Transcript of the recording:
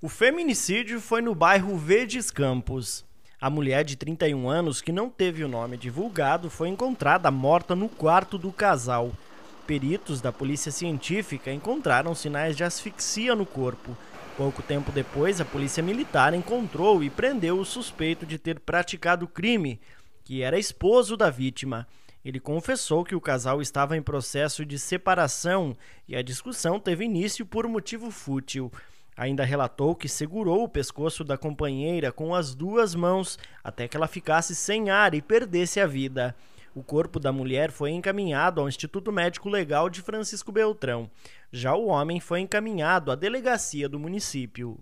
O feminicídio foi no bairro Verdes Campos. A mulher de 31 anos, que não teve o nome divulgado, foi encontrada morta no quarto do casal. Peritos da polícia científica encontraram sinais de asfixia no corpo. Pouco tempo depois, a polícia militar encontrou e prendeu o suspeito de ter praticado o crime, que era esposo da vítima. Ele confessou que o casal estava em processo de separação e a discussão teve início por motivo fútil. Ainda relatou que segurou o pescoço da companheira com as duas mãos até que ela ficasse sem ar e perdesse a vida. O corpo da mulher foi encaminhado ao Instituto Médico Legal de Francisco Beltrão. Já o homem foi encaminhado à delegacia do município.